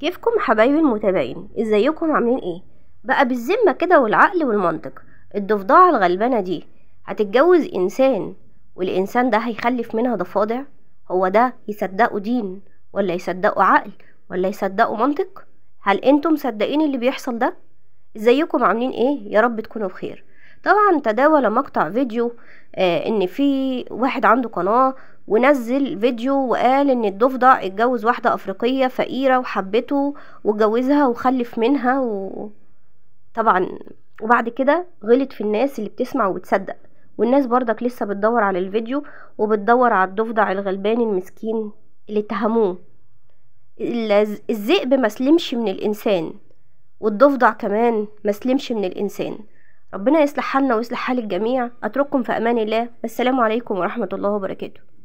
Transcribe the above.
كيفكم حبايبي المتابعين ازيكم عاملين ايه بقى بالذمه كده والعقل والمنطق الضفدعه الغلبانه دي هتتجوز انسان والانسان ده هيخلف منها ضفادع هو ده يصدقوا دين ولا يصدقوا عقل ولا يصدقوا منطق هل انتم مصدقين اللي بيحصل ده ازيكم عاملين ايه يا رب تكونوا بخير طبعا تداول مقطع فيديو آه، ان في واحد عنده قناه ونزل فيديو وقال ان الضفدع اتجوز واحده افريقيه فقيره وحبته واتجوزها وخلف منها و... طبعا وبعد كده غلط في الناس اللي بتسمع وبتصدق والناس برضك لسه بتدور على الفيديو وبتدور على الضفدع الغلبان المسكين اللي اتهموه الذئب مسلمش من الانسان والضفدع كمان مسلمش من الانسان ربنا يصلح حالنا ويصلح حال الجميع اترككم في امان الله السلام عليكم ورحمه الله وبركاته